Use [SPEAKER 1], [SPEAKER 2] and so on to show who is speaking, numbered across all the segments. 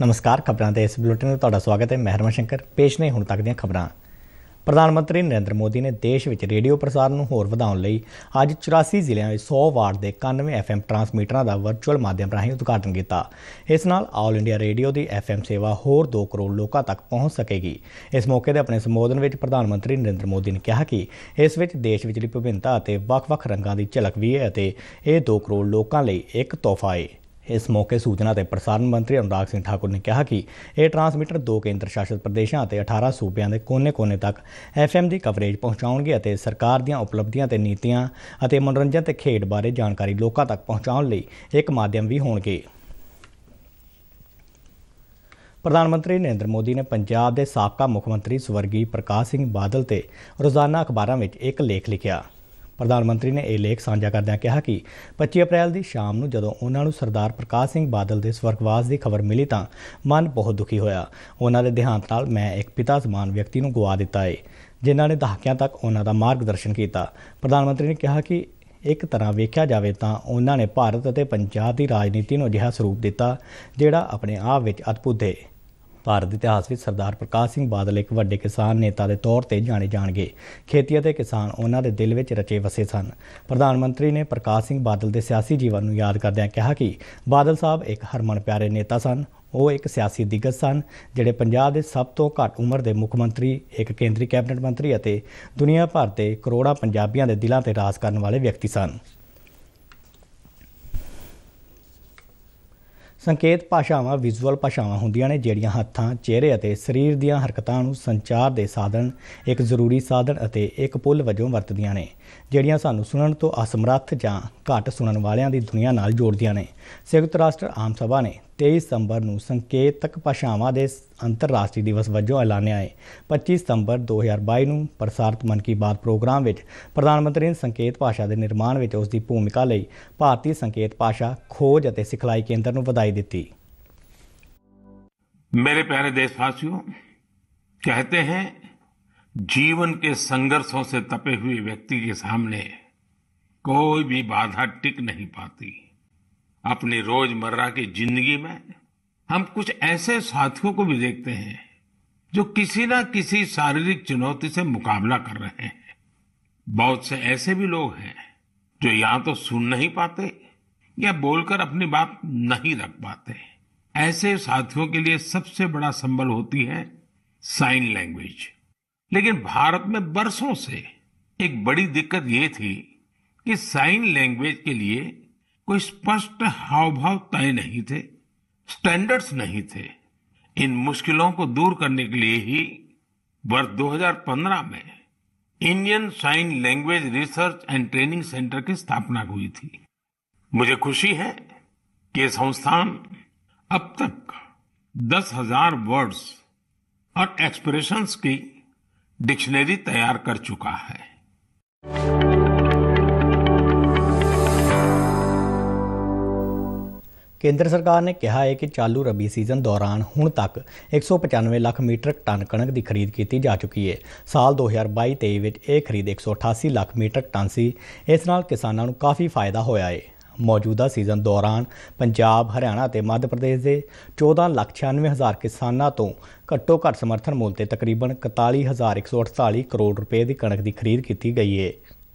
[SPEAKER 1] ਨਮਸਕਾਰ ਖਬਰਾਂ ਦੇ ਇਸ ਬੁਲੇਟਿਨ ਵਿੱਚ ਤੁਹਾਡਾ ਸਵਾਗਤ ਹੈ ਮਹਿਰਮਾ ਸ਼ੰਕਰ ਪੇਸ਼ ਨੇ ਹੁਣ ਤੱਕ ਦੀਆਂ ਖਬਰਾਂ ਪ੍ਰਧਾਨ ਮੰਤਰੀ ਨਰਿੰਦਰ ਮੋਦੀ ਨੇ ਦੇਸ਼ ਵਿੱਚ ਰੇਡੀਓ ਪ੍ਰਸਾਰਣ ਨੂੰ ਹੋਰ ਵਧਾਉਣ ਲਈ ਅੱਜ 84 ਜ਼ਿਲ੍ਹਿਆਂ ਵਿੱਚ 100 ਵਾਰਡ ਦੇ 91 ਐਫਐਮ ਟਰਾਂਸਮੀਟਰਾਂ ਦਾ ਵਰਚੁਅਲ ਮਾਧਿਅਮ ਰਾਹੀਂ ਉਦਘਾਟਨ ਕੀਤਾ ਇਸ ਨਾਲ ਆਲ ਇੰਡੀਆ ਰੇਡੀਓ ਦੀ ਐਫਐਮ ਸੇਵਾ ਹੋਰ 2 ਕਰੋੜ ਲੋਕਾਂ ਤੱਕ ਪਹੁੰਚ ਸਕੇਗੀ ਇਸ ਮੌਕੇ ਤੇ ਆਪਣੇ ਸੰਬੋਧਨ ਵਿੱਚ ਪ੍ਰਧਾਨ ਮੰਤਰੀ ਨਰਿੰਦਰ ਮੋਦੀ ਨੇ ਕਿਹਾ ਕਿ ਇਸ ਵਿੱਚ ਦੇਸ਼ ਵਿਚਲੀ ਵਿਭਿੰਨਤਾ ਅਤੇ ਵੱਖ-ਵੱਖ ਰੰਗਾਂ ਦੀ ਝਲਕ ਵੀ ਹੈ ਅਤੇ ਇਹ 2 ਕਰੋੜ ਲੋਕਾਂ ਲਈ ਇੱਕ ਤੋਹਫਾ ਹੈ ਇਸ ਮੌਕੇ ਸੂਚਨਾ ਤੇ ਪ੍ਰਸਾਰਣ ਮੰਤਰੀ ਅਨੁਰਾਗ ਸਿੰਘ ਠਾਕੁਰ ਨੇ ਕਿਹਾ ਕਿ ਇਹ ਟਰਾਂਸਮੀਟਰ ਦੋ ਕੇਂਦਰ ਸ਼ਾਸਿਤ ਪ੍ਰਦੇਸ਼ਾਂ ਅਤੇ 18 ਸੂਬਿਆਂ ਦੇ ਕੋਨੇ-ਕੋਨੇ ਤੱਕ ਐਫਐਮ ਦੀ ਕਵਰੇਜ ਪਹੁੰਚਾਉਣਗੇ ਅਤੇ ਸਰਕਾਰ ਦੀਆਂ ਉਪਲਬਧੀਆਂ ਤੇ ਨੀਤੀਆਂ ਅਤੇ ਮਨੋਰੰਜਨ ਤੇ ਖੇਡ ਬਾਰੇ ਜਾਣਕਾਰੀ ਲੋਕਾਂ ਤੱਕ ਪਹੁੰਚਾਉਣ ਲਈ ਇੱਕ ਮਾਧਿਅਮ ਵੀ ਹੋਣਗੇ। ਪ੍ਰਧਾਨ ਮੰਤਰੀ ਨਰਿੰਦਰ ਮੋਦੀ ਨੇ ਪੰਜਾਬ ਦੇ ਸਾਬਕਾ ਮੁੱਖ ਮੰਤਰੀ ਸਵਰਗੀ ਪ੍ਰਕਾਸ਼ ਸਿੰਘ ਬਾਦਲ ਤੇ ਰੋਜ਼ਾਨਾ ਅਖਬਾਰਾਂ ਵਿੱਚ ਇੱਕ ਲੇਖ ਲਿਖਿਆ ਪ੍ਰਧਾਨ ਮੰਤਰੀ ਨੇ ਇਹ ਲੇਖ ਸਾਂਝਾ ਕਰਦਿਆਂ ਕਿਹਾ ਕਿ 25 ਅਪ੍ਰੈਲ ਦੀ ਸ਼ਾਮ ਨੂੰ ਜਦੋਂ ਉਹਨਾਂ ਨੂੰ ਸਰਦਾਰ ਪ੍ਰਕਾਸ਼ ਸਿੰਘ ਬਾਦਲ ਦੇ ਸਵਰਗਵਾਸ ਦੀ ਖਬਰ ਮਿਲੀ ਤਾਂ ਮਨ ਬਹੁਤ ਦੁਖੀ ਹੋਇਆ ਉਹਨਾਂ ਦੇ ਦਿਹਾਂਤ ਨਾਲ ਮੈਂ ਇੱਕ ਪਿਤਾ ਸਮਾਨ ਵਿਅਕਤੀ ਨੂੰ ਗਵਾ ਦਿੱਤਾ ਏ ਜਿਨ੍ਹਾਂ ਨੇ ਦਹਾਕਿਆਂ ਤੱਕ ਉਹਨਾਂ ਦਾ ਮਾਰਗਦਰਸ਼ਨ ਕੀਤਾ ਪ੍ਰਧਾਨ ਮੰਤਰੀ ਨੇ ਕਿਹਾ ਕਿ ਇੱਕ ਤਰ੍ਹਾਂ ਵੇਖਿਆ ਜਾਵੇ ਤਾਂ ਉਹਨਾਂ ਨੇ ਭਾਰਤ ਅਤੇ ਪੰਜਾਬ ਦੀ ਰਾਜਨੀਤੀ ਨੂੰ ਅਜਿਹਾ ਸਰੂਪ ਦਿੱਤਾ ਜਿਹੜਾ ਆਪਣੇ ਆਪ ਵਿੱਚ ਅਦਭੁਤ ਹੈ ਭਾਰਤ ਦੇ ਇਤਿਹਾਸ ਵਿੱਚ ਸਰਦਾਰ ਪ੍ਰਕਾਸ਼ ਸਿੰਘ ਬਾਦਲ ਇੱਕ ਵੱਡੇ ਕਿਸਾਨ ਨੇਤਾ ਦੇ ਤੌਰ ਤੇ ਜਾਣੇ ਜਾਣਗੇ ਖੇਤੀ ਅਤੇ ਕਿਸਾਨ ਉਹਨਾਂ ਦੇ ਦਿਲ ਵਿੱਚ ਰਚੇ ਵਸੇ ਸਨ ਪ੍ਰਧਾਨ ਮੰਤਰੀ ਨੇ ਪ੍ਰਕਾਸ਼ ਸਿੰਘ ਬਾਦਲ ਦੇ ਸਿਆਸੀ ਜੀਵਨ ਨੂੰ ਯਾਦ ਕਰਦਿਆਂ ਕਿਹਾ ਕਿ ਬਾਦਲ ਸਾਹਿਬ ਇੱਕ ਹਰਮਨ ਪਿਆਰੇ ਨੇਤਾ ਸਨ ਉਹ ਇੱਕ ਸਿਆਸੀ ਦਿੱਗਜ ਸਨ ਜਿਹੜੇ ਪੰਜਾਬ ਦੇ ਸਭ ਤੋਂ ਘੱਟ ਉਮਰ ਦੇ ਮੁੱਖ ਮੰਤਰੀ ਇੱਕ ਕੇਂਦਰੀ ਕੈਬਨਿਟ ਮੰਤਰੀ ਅਤੇ ਦੁਨੀਆ ਭਰ ਦੇ ਕਰੋੜਾਂ ਪੰਜਾਬੀਆਂ ਦੇ ਦਿਲਾਂ ਤੇ ਰਾਜ ਕਰਨ ਵਾਲੇ ਵਿਅਕਤੀ ਸਨ ਸੰਕੇਤ ਭਾਸ਼ਾਵਾਂ ਵਿਜ਼ੂਅਲ ਭਾਸ਼ਾਵਾਂ ਹੁੰਦੀਆਂ ਨੇ ਜਿਹੜੀਆਂ ਹੱਥਾਂ, ਚਿਹਰੇ ਅਤੇ ਸਰੀਰ ਦੀਆਂ ਹਰਕਤਾਂ ਨੂੰ ਸੰਚਾਰ ਦੇ ਸਾਧਨ, ਇੱਕ ਜ਼ਰੂਰੀ ਸਾਧਨ ਅਤੇ ਇੱਕ ਪੁਲ ਵਜੋਂ ਵਰਤਦੀਆਂ ਨੇ। ਜਿਹੜੀਆਂ ਸਾਨੂੰ ਸੁਣਨ ਤੋਂ ਅਸਮਰੱਥ ਜਾਂ ਘੱਟ ਸੁਣਨ ਵਾਲਿਆਂ ਦੀ ਦੁਨੀਆ ਨਾਲ ਜੋੜਦੀਆਂ ਨੇ ਸੰਯੁਕਤ ਰਾਸ਼ਟਰ ਆਮ ਸਭਾ ਨੇ 23 ਸਤੰਬਰ ਨੂੰ ਸੰਕੇਤਕ ਭਾਸ਼ਾਵਾਂ ਦੇ ਅੰਤਰਰਾਸ਼ਟਰੀ ਦਿਵਸ ਵਜੋਂ ਐਲਾਨਿਆ ਹੈ 25 ਸਤੰਬਰ 2022 ਨੂੰ ਪ੍ਰਸਾਰਿਤ ਮਨ ਕੀ ਬਾਤ ਪ੍ਰੋਗਰਾਮ ਵਿੱਚ ਪ੍ਰਧਾਨ ਮੰਤਰੀ ਨੇ ਸੰਕੇਤ ਭਾਸ਼ਾ ਦੇ ਨਿਰਮਾਣ ਵਿੱਚ ਉਸ ਦੀ ਭੂਮਿਕਾ ਲਈ ਭਾਰਤੀ ਸੰਕੇਤ ਭਾਸ਼ਾ ਖੋਜ ਅਤੇ ਸਿਖਲਾਈ ਕੇਂਦਰ ਨੂੰ ਵਧਾਈ ਦਿੱਤੀ
[SPEAKER 2] ਮੇਰੇ ਪਿਆਰੇ ਦੇਸ਼ਵਾਸੀਓ ਕਹਤੇ ਹਨ जीवन के संघर्षों से तपे हुए व्यक्ति के सामने कोई भी बाधा टिक नहीं पाती अपनी रोजमर्रा की जिंदगी में हम कुछ ऐसे साथियों को भी देखते हैं जो किसी ना किसी शारीरिक चुनौती से मुकाबला कर रहे हैं बहुत से ऐसे भी लोग हैं जो या तो सुन नहीं पाते या बोलकर अपनी बात नहीं रख पाते ऐसे साथियों के लिए सबसे बड़ा संबल होती है साइन लैंग्वेज लेकिन भारत में बरसों से एक बड़ी दिक्कत ये थी कि साइन लैंग्वेज के लिए कोई स्पष्ट हावभाव तय नहीं थे स्टैंडर्ड्स नहीं थे इन मुश्किलों को दूर करने के लिए ही वर्ष 2015 में Indian sign language research and training centre की स्थापना हुई थी मुझे खुशी है कि यह संस्थान अब तक दस हजार वर्ड्स और एक्सप्रेशंस की डिक्शनरी तैयार कर चुका है
[SPEAKER 1] ਕੇਂਦਰ ਸਰਕਾਰ ਨੇ ਕਿਹਾ ਹੈ ਕਿ ਚਾਲੂ ਰਬੀ ਸੀਜ਼ਨ ਦੌਰਾਨ ਹੁਣ ਤੱਕ 195 ਲੱਖ ਮੀਟ੍ਰਿਕ ਟਨ ਕਣਕ ਦੀ ਖਰੀਦ ਕੀਤੀ ਜਾ ਚੁੱਕੀ ਹੈ ਸਾਲ 2022-23 ਵਿੱਚ ਇਹ ਖਰੀਦ 188 ਲੱਖ ਮੀਟ੍ਰਿਕ ਟਨ ਸੀ ਇਸ ਨਾਲ ਕਿਸਾਨਾਂ ਨੂੰ ਕਾਫੀ ਫਾਇਦਾ ਹੋਇਆ ਹੈ ਮੌਜੂਦਾ ਸੀਜ਼ਨ ਦੌਰਾਨ ਪੰਜਾਬ, ਹਰਿਆਣਾ ਅਤੇ ਮੱਧ ਪ੍ਰਦੇਸ਼ ਦੇ 14,96,000 ਕਿਸਾਨਾਂ ਤੋਂ ਘੱਟੋ-ਘੱਟ ਸਮਰਥਨ ਮੁੱਲ ਤੇ ਤਕਰੀਬਨ 41,148 ਕਰੋੜ ਰੁਪਏ ਦੀ ਕਣਕ ਦੀ ਖਰੀਦ ਕੀਤੀ ਗਈ ਹੈ।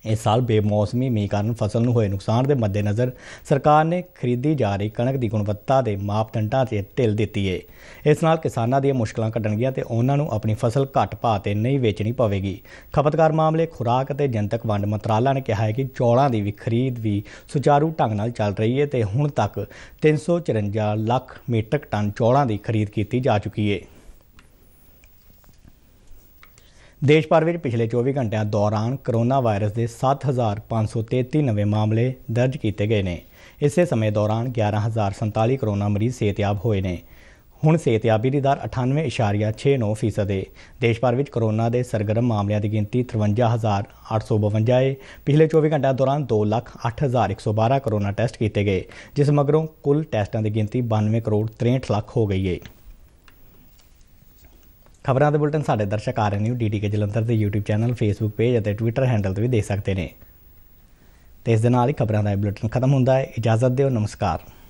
[SPEAKER 1] ਇਸ ਸਾਲ ਬੇਮੌਸਮੀ ਮੀਂਹ ਕਾਰਨ ਫਸਲ ਨੂੰ ਹੋਏ ਨੁਕਸਾਨ ਦੇ ਮੱਦੇਨਜ਼ਰ ਸਰਕਾਰ ਨੇ ਖਰੀਦੀ ਜਾ ਰਹੀ ਕਣਕ ਦੀ ਗੁਣਵੱਤਾ ਦੇ ਮਾਪਦੰਡਾਂ ਤੇ ਢਿੱਲ ਦਿੱਤੀ ਹੈ ਇਸ ਨਾਲ ਕਿਸਾਨਾਂ ਦੀਆਂ ਮੁਸ਼ਕਲਾਂ ਕੱਢਣਗੀਆਂ ਤੇ ਉਹਨਾਂ ਨੂੰ ਆਪਣੀ ਫਸਲ ਘੱਟ ਭਾਅ ਤੇ ਨਹੀਂ ਵੇਚਣੀ ਪਵੇਗੀ ਖਪਤਕਾਰ ਮਾਮਲੇ ਖੁਰਾਕ ਅਤੇ ਜਨਤਕ ਵੰਡ ਮੰਤਰਾਲਾ ਨੇ ਕਿਹਾ ਹੈ ਕਿ ਚੌਲਾਂ ਦੀ ਵੀ ਖਰੀਦ ਵੀ ਸੁਚਾਰੂ ਢੰਗ ਨਾਲ ਚੱਲ ਰਹੀ ਹੈ ਤੇ ਹੁਣ ਤੱਕ 354 ਲੱਖ ਮੀਟ੍ਰਿਕ ਟਨ ਚੌਲਾਂ ਦੀ ਖਰੀਦ ਕੀਤੀ ਜਾ ਚੁੱਕੀ ਹੈ ਦੇਸ਼ ਭਰ ਵਿੱਚ ਪਿਛਲੇ 24 ਘੰਟਿਆਂ ਦੌਰਾਨ ਕੋਰੋਨਾ ਵਾਇਰਸ ਦੇ 7533 ਨਵੇਂ ਮਾਮਲੇ ਦਰਜ ਕੀਤੇ ਗਏ ਨੇ ਇਸੇ ਸਮੇਂ ਦੌਰਾਨ 11047 ਕੋਰੋਨਾ ਮਰੀਜ਼ ਸਿਹਤਯਾਬ ਹੋਏ ਨੇ ਹੁਣ ਸਿਹਤਯਾਬੀ ਦੀ ਦਰ 98.69% ਹੈ ਦੇਸ਼ ਭਰ ਵਿੱਚ ਕੋਰੋਨਾ ਦੇ ਸਰਗਰਮ ਮਾਮਲਿਆਂ ਦੀ ਗਿਣਤੀ 53852 ਹੈ ਪਿਛਲੇ 24 ਘੰਟਿਆਂ ਦੌਰਾਨ 2,08,112 ਕੋਰੋਨਾ ਟੈਸਟ ਕੀਤੇ ਗਏ ਜਿਸ ਮਗਰੋਂ ਕੁੱਲ ਟੈਸਟਾਂ ਦੀ ਗਿਣਤੀ 92 ਕਰੋੜ 63 ਲੱਖ ਹੋ ਗਈ ਹੈ ਖਬਰਾਂ ਦੇ ਬੁਲਟਨ ਸਾਡੇ ਦਰਸ਼ਕ ਆ ਰਹੇ ਨੇ ਡੀਟੀਕੇ ਜਲੰਧਰ ਦੇ YouTube ਚੈਨਲ Facebook ਪੇਜ ਅਤੇ Twitter ਹੈਂਡਲ ਤੇ ਵੀ ਦੇਖ ਸਕਦੇ ਨੇ ਤੇ ਇਸ ਦੇ ਨਾਲ ਹੀ ਖਬਰਾਂ ਦਾ ਇਹ ਬੁਲਟਨ ਖਤਮ ਹੁੰਦਾ ਹੈ ਇਜਾਜ਼ਤ ਦਿਓ ਨਮਸਕਾਰ